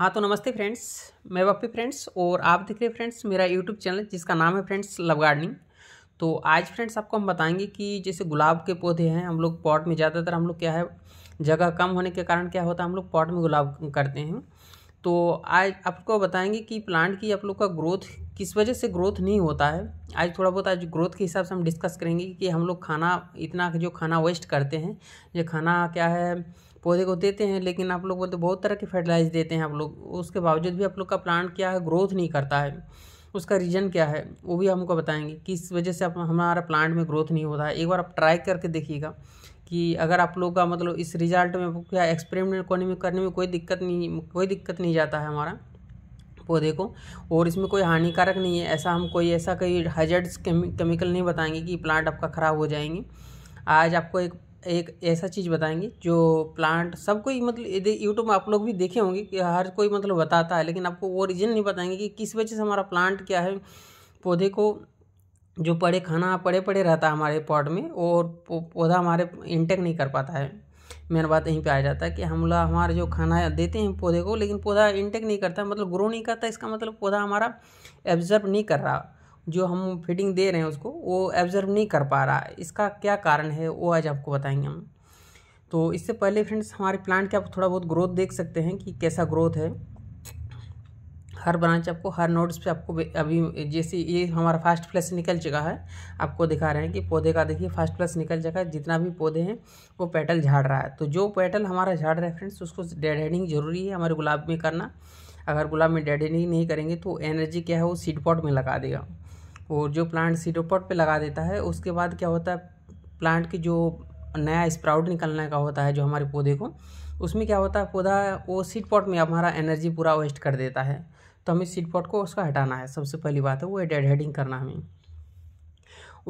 हाँ तो नमस्ते फ्रेंड्स मैं वप्पी फ्रेंड्स और आप देख रहे हैं फ्रेंड्स मेरा यूट्यूब चैनल जिसका नाम है फ्रेंड्स लव गार्डनिंग तो आज फ्रेंड्स आपको हम बताएंगे कि जैसे गुलाब के पौधे हैं हम लोग पॉट में ज़्यादातर हम लोग क्या है जगह कम होने के कारण क्या होता है हम लोग पॉट में गुलाब करते हैं तो आज आपको बताएंगे कि प्लांट की आप लोग का ग्रोथ किस वजह से ग्रोथ नहीं होता है आज थोड़ा बहुत आज ग्रोथ के हिसाब से हम डिस्कस करेंगे कि हम लोग खाना इतना जो खाना वेस्ट करते हैं ये खाना क्या है पौधे को देते हैं लेकिन आप लोग बोलते बहुत तरह के फर्टिलाइज देते हैं आप लोग उसके बावजूद भी आप लोग का प्लांट क्या है ग्रोथ नहीं करता है उसका रीज़न क्या है वो भी हमको बताएंगे किस वजह से आप हमारा प्लांट में ग्रोथ नहीं होता है एक बार आप ट्राई करके देखिएगा कि अगर आप लोग का मतलब इस रिजल्ट में क्या एक्सपेरिमेंट करने में करने में कोई दिक्कत नहीं कोई दिक्कत नहीं जाता है हमारा पौधे को और इसमें कोई हानिकारक नहीं है ऐसा हम कोई ऐसा कोई हजर्ड्स केमिकल नहीं बताएंगे कि प्लांट आपका ख़राब हो जाएंगे आज आपको एक एक ऐसा चीज़ बताएंगे जो प्लांट सब कोई मतलब यूट्यूब में आप लोग भी देखे होंगे कि हर कोई मतलब बताता है लेकिन आपको वो रीज़न नहीं बताएंगे कि किस वजह से हमारा प्लांट क्या है पौधे को जो पड़े खाना पड़े पड़े रहता है हमारे पॉट में और पौधा हमारे इंटेक नहीं कर पाता है मेन बात यहीं पे आ जाता है कि हम लोग हमारे जो खाना देते हैं पौधे को लेकिन पौधा इंटेक नहीं करता मतलब ग्रो नहीं करता इसका मतलब पौधा हमारा एब्जर्व नहीं कर रहा जो हम फिटिंग दे रहे हैं उसको वो एब्जर्व नहीं कर पा रहा है इसका क्या कारण है वो आज आपको बताएंगे हम तो इससे पहले फ्रेंड्स हमारे प्लांट के आप थोड़ा बहुत ग्रोथ देख सकते हैं कि कैसा ग्रोथ है हर ब्रांच आपको हर नोट्स पे आपको अभी जैसे ये हमारा फास्ट फ्लस निकल चुका है आपको दिखा रहे हैं कि पौधे का देखिए फास्ट फ्लस निकल चुका है जितना भी पौधे हैं वो पेटल झाड़ रहा है तो जो पेटल हमारा झाड़ रहा है फ्रेंड्स उसको डेड हेडिंग जरूरी है हमारे गुलाब में करना अगर गुलाब में डेड हेडिंग नहीं करेंगे तो एनर्जी क्या है वो सीड पॉट में लगा देगा और जो प्लांट सीडोपॉट पे लगा देता है उसके बाद क्या होता है प्लांट की जो नया स्प्राउट निकलने का होता है जो हमारे पौधे को उसमें क्या होता है पौधा वो सीड पॉट में हमारा एनर्जी पूरा वेस्ट कर देता है तो हमें सीड पॉट को उसका हटाना है सबसे पहली बात है वो डेड हेडिंग करना हमें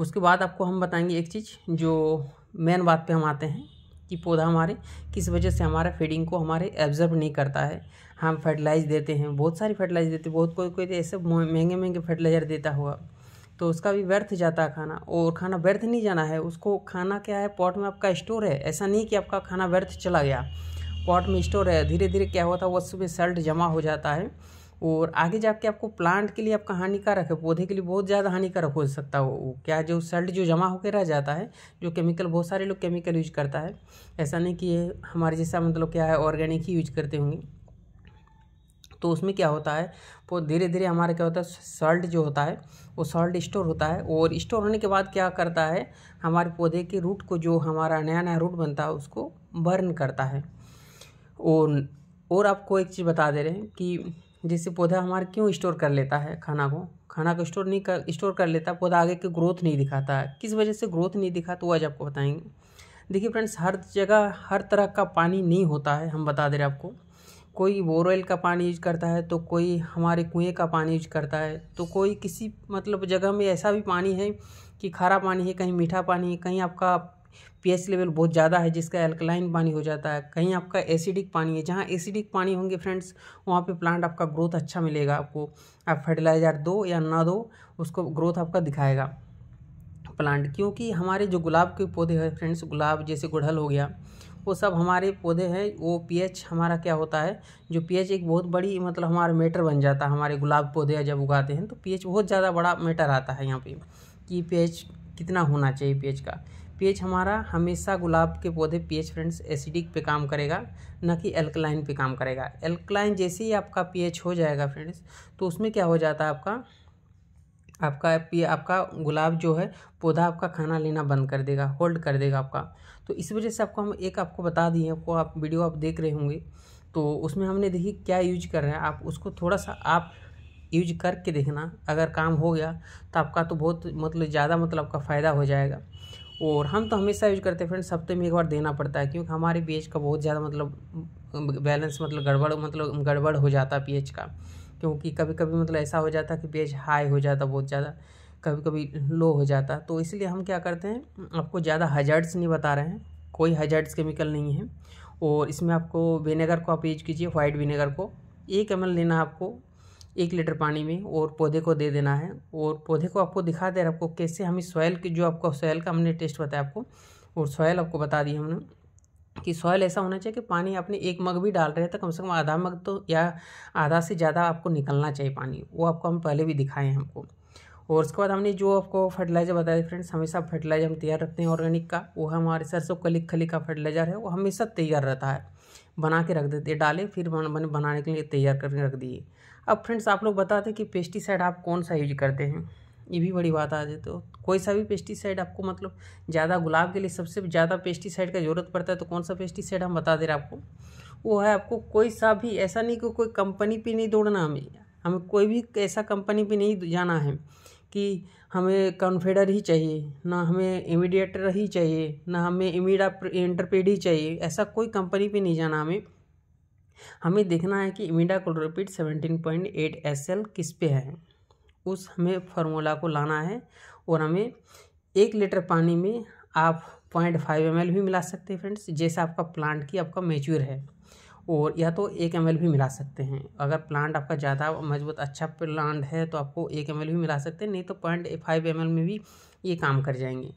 उसके बाद आपको हम बताएंगे एक चीज़ जो मेन बात पे हम आते हैं कि पौधा हमारे किस वजह से हमारा फीडिंग को हमारे एब्जर्व नहीं करता है हम फर्टिलाइज देते हैं बहुत सारी फर्टिलाइज देते हैं बहुत कोई कोई ऐसे महंगे महंगे फर्टिलाइजर देता हुआ तो उसका भी व्यर्थ जाता है खाना और खाना व्यर्थ नहीं जाना है उसको खाना क्या है पॉट में आपका स्टोर है ऐसा नहीं कि आपका खाना व्यर्थ चला गया पॉट में स्टोर है धीरे धीरे क्या होता है वह सुबह सल्ट जमा हो जाता है और आगे जाके आपको प्लांट के लिए आपका हानिकारक है पौधे के लिए बहुत ज़्यादा हानिकारक हो सकता है वो क्या जो सल्ट जो जमा होकर रह जाता है जो केमिकल बहुत सारे लोग केमिकल यूज करता है ऐसा नहीं कि हमारे जैसा मतलब क्या है ऑर्गेनिक ही यूज करते होंगे तो उसमें क्या होता है वो धीरे धीरे हमारा क्या होता है सॉल्ट जो होता है वो सॉल्ट स्टोर होता है और स्टोर होने के बाद क्या करता है हमारे पौधे के रूट को जो हमारा नया नया रूट बनता है उसको बर्न करता है और और आपको एक चीज़ बता दे रहे हैं कि जैसे पौधा हमारा क्यों स्टोर कर लेता है खाना को खाना को स्टोर नहीं कर स्टोर कर लेता पौधा आगे की ग्रोथ नहीं दिखाता है किस वजह से ग्रोथ नहीं दिखा तो आज आपको बताएंगे देखिए फ्रेंड्स हर जगह हर तरह का पानी नहीं होता है हम बता दे रहे आपको कोई बोरवेल का पानी यूज करता है तो कोई हमारे कुएँ का पानी यूज करता है तो कोई किसी मतलब जगह में ऐसा भी पानी है कि खारा पानी है कहीं मीठा पानी है कहीं आपका पीएच लेवल बहुत ज़्यादा है जिसका एल्कलाइन पानी हो जाता है कहीं आपका एसिडिक पानी है जहाँ एसिडिक पानी होंगे फ्रेंड्स वहाँ पे प्लांट आपका ग्रोथ अच्छा मिलेगा आपको आप फर्टिलाइज़र दो या ना दो उसको ग्रोथ आपका दिखाएगा प्लांट क्योंकि हमारे जो गुलाब के पौधे हैं फ्रेंड्स गुलाब जैसे गुड़हल हो गया वो सब हमारे पौधे हैं वो पीएच हमारा क्या होता है जो पीएच एक बहुत बड़ी मतलब हमारा मैटर बन जाता है हमारे गुलाब पौधे जब उगाते हैं तो पीएच बहुत ज़्यादा बड़ा मैटर आता है यहाँ पे कि पीएच कितना होना चाहिए पीएच का पीएच हमारा हमेशा गुलाब के पौधे पीएच फ्रेंड्स एसिडिक पे काम करेगा न कि एल्कलाइन पे काम करेगा एल्कलाइन जैसे ही आपका पीएच हो जाएगा फ्रेंड्स तो उसमें क्या हो जाता है आपका आपका ये आपका गुलाब जो है पौधा आपका खाना लेना बंद कर देगा होल्ड कर देगा आपका तो इस वजह से आपको हम एक आपको बता दिए आपको आप वीडियो आप देख रहे होंगे तो उसमें हमने देखिए क्या यूज कर रहे हैं आप उसको थोड़ा सा आप यूज करके देखना अगर काम हो गया तो आपका तो बहुत मतलब ज़्यादा मतलब आपका फ़ायदा हो जाएगा और हम तो हमेशा यूज करते हैं फ्रेंड्स हफ्ते में एक बार देना पड़ता है क्योंकि हमारे पीएच का बहुत ज़्यादा मतलब बैलेंस मतलब गड़बड़ मतलब गड़बड़ हो जाता है पीएच का क्योंकि कभी कभी मतलब ऐसा हो जाता कि पेज हाई हो जाता बहुत ज़्यादा कभी कभी लो हो जाता तो इसलिए हम क्या करते हैं आपको ज़्यादा हजार्ड्स नहीं बता रहे हैं कोई हजार्ड्स केमिकल नहीं है और इसमें आपको विनेगर को आप यूज कीजिए वाइट विनेगर को एक एम लेना है आपको एक लीटर पानी में और पौधे को दे देना है और पौधे को आपको दिखा दे रहा आपको कैसे हमें सॉयल की जो आपको सॉयल का हमने टेस्ट बताया आपको और सॉयल आपको बता दी हमने कि सॉयल ऐसा होना चाहिए कि पानी आपने एक मग भी डाल रहे हैं तो कम से कम आधा मग तो या आधा से ज़्यादा आपको निकलना चाहिए पानी वो आपको हम पहले भी दिखाए हैं हमको और उसके बाद हमने जो आपको फर्टिलाइज़र बताया फ्रेंड्स हमेशा फर्टिलाइजर हम तैयार रखते हैं ऑर्गेनिक का वो हमारे सरसों कलिक खली का फर्टिलाइज़र है वो हमेशा तैयार रहता है बना के रख देते डाले फिर बन, बनाने के लिए तैयार करके रख दिए अब फ्रेंड्स आप लोग बताते हैं कि पेस्टिसाइड आप कौन सा यूज करते हैं ये भी बड़ी बात आ जाती तो कोई सा भी पेस्टिसाइड आपको मतलब ज़्यादा गुलाब के लिए सबसे ज़्यादा पेस्टिसाइड का ज़रूरत पड़ता है तो कौन सा पेस्टिसाइड हम बता दे रहे आपको वो है आपको कोई सा भी ऐसा नहीं कि कोई कंपनी पर नहीं दौड़ना हमें हमें कोई भी ऐसा कंपनी पर नहीं जाना है कि हमें कॉन्फेडर ही चाहिए ना हमें इमीडिएटर ही चाहिए ना हमें इमीडा इंटरपेड ही चाहिए ऐसा कोई कंपनी पे नहीं जाना हमें हमें देखना है कि imidacloprid seventeen point eight S L किस पे है उस हमें फार्मूला को लाना है और हमें एक लीटर पानी में आप पॉइंट फाइव एम भी मिला सकते हैं फ्रेंड्स जैसे आपका प्लांट की आपका मेच्योर है और या तो एक एम भी मिला सकते हैं अगर प्लांट आपका ज़्यादा मजबूत अच्छा प्लांट है तो आपको एक एम भी मिला सकते हैं नहीं तो पॉइंट फाइव एम में भी ये काम कर जाएंगे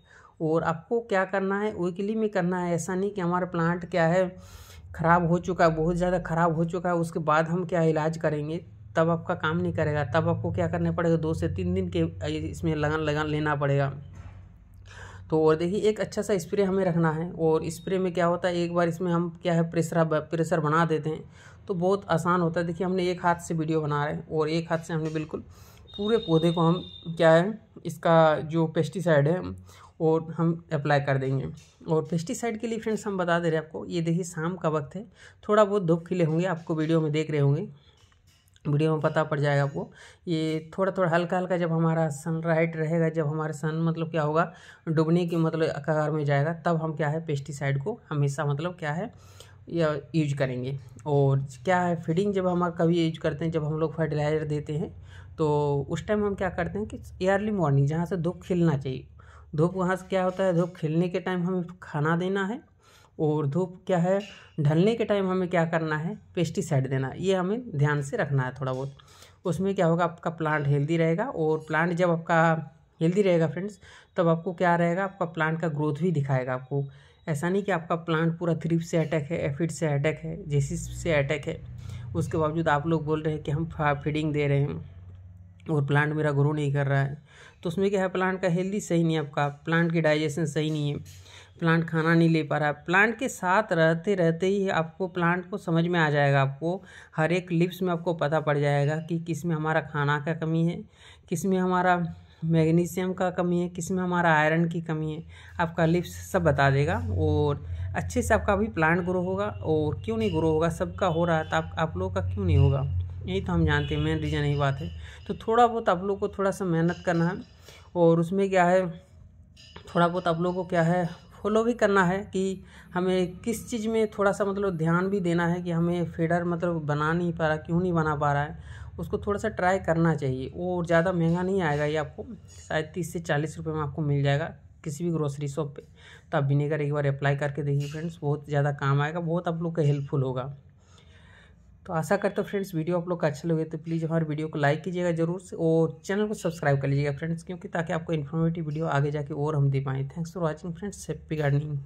और आपको क्या करना है वीकली में करना है ऐसा नहीं कि हमारा प्लांट क्या है ख़राब हो चुका है बहुत ज़्यादा ख़राब हो चुका है उसके बाद हम क्या इलाज करेंगे तब आपका काम नहीं करेगा तब आपको क्या करना पड़ेगा दो से तीन दिन के इसमें लगन लगन लेना पड़ेगा तो और देखिए एक अच्छा सा स्प्रे हमें रखना है और स्प्रे में क्या होता है एक बार इसमें हम क्या है प्रेशर प्रेशर बना देते हैं तो बहुत आसान होता है देखिए हमने एक हाथ से वीडियो बना रहे हैं और एक हाथ से हमने बिल्कुल पूरे पौधे को हम क्या है इसका जो पेस्टिसाइड है और हम अप्लाई कर देंगे और पेस्टिसाइड के लिए फ्रेंड्स हम बता दे रहे हैं आपको ये देखिए शाम का वक्त है थोड़ा बहुत धूप खिले होंगे आपको वीडियो में देख रहे होंगे वीडियो में पता पड़ जाएगा आपको ये थोड़ा थोड़ा हल्का हल्का जब हमारा सन राइट रहेगा जब हमारे सन मतलब क्या होगा डूबने की मतलब आकार में जाएगा तब हम क्या है पेस्टिसाइड को हमेशा मतलब क्या है या यूज करेंगे और क्या है फीडिंग जब हम कभी यूज करते हैं जब हम लोग फर्टिलाइज़र देते हैं तो उस टाइम हम क्या करते हैं कि एयरली मॉर्निंग जहाँ से धूप खिलना चाहिए धूप वहाँ से क्या होता है धूप खिलने के टाइम हमें खाना देना है और धूप क्या है ढलने के टाइम हमें क्या करना है पेस्टिसाइड देना ये हमें ध्यान से रखना है थोड़ा बहुत उसमें क्या होगा आपका प्लांट हेल्दी रहेगा और प्लांट जब आपका हेल्दी रहेगा फ्रेंड्स तब आपको क्या रहेगा आपका प्लांट का ग्रोथ भी दिखाएगा आपको ऐसा नहीं कि आपका प्लांट पूरा थ्रिप से अटैक है एफिड से अटैक है जेसिस से अटैक है उसके बावजूद आप लोग बोल रहे हैं कि हम फीडिंग दे रहे हैं और प्लांट मेरा ग्रो नहीं कर रहा है तो उसमें क्या है प्लांट का हेल्दी सही नहीं है आपका प्लांट की डाइजेशन सही नहीं है प्लांट खाना नहीं ले पा रहा है प्लांट के साथ रहते रहते ही आपको प्लांट को समझ में आ जाएगा आपको हर एक लिप्स में आपको पता पड़ जाएगा कि किस में हमारा खाना का कमी है किस में हमारा मैग्नीशियम का कमी है किस में हमारा आयरन की कमी है आपका लिप्स सब बता देगा और अच्छे से आपका भी प्लांट ग्रो होगा और क्यों नहीं ग्रो होगा सबका हो रहा है तो आप, आप लोगों का क्यों नहीं होगा यही तो हम जानते हैं मेन रीज़न यही बात है तो थोड़ा बहुत आप लोग को थोड़ा सा मेहनत करना है और उसमें क्या है थोड़ा बहुत आप लोग को क्या है फॉलो भी करना है कि हमें किस चीज़ में थोड़ा सा मतलब ध्यान भी देना है कि हमें फेडर मतलब बना नहीं पा रहा क्यों नहीं बना पा रहा है उसको थोड़ा सा ट्राई करना चाहिए वो ज़्यादा महंगा नहीं आएगा ये आपको शायद तीस से चालीस रुपये में आपको मिल जाएगा किसी भी ग्रोसरी शॉप पर तो आप विनेगर एक बार अप्लाई करके देखिए फ्रेंड्स बहुत ज़्यादा काम आएगा बहुत आप लोग का हेल्पफुल होगा तो आशा करता हूँ फ्रेंड्स वीडियो आप लोग का अच्छा लगे तो प्लीज़ हमारे वीडियो को लाइक कीजिएगा जरूर से और चैनल को सब्सक्राइब कर लीजिएगा फ्रेंड्स क्योंकि ताकि आपको इन्फॉर्मेटिव वीडियो आगे जाके और हम दे पाएँ thanks for watching friends happy gardening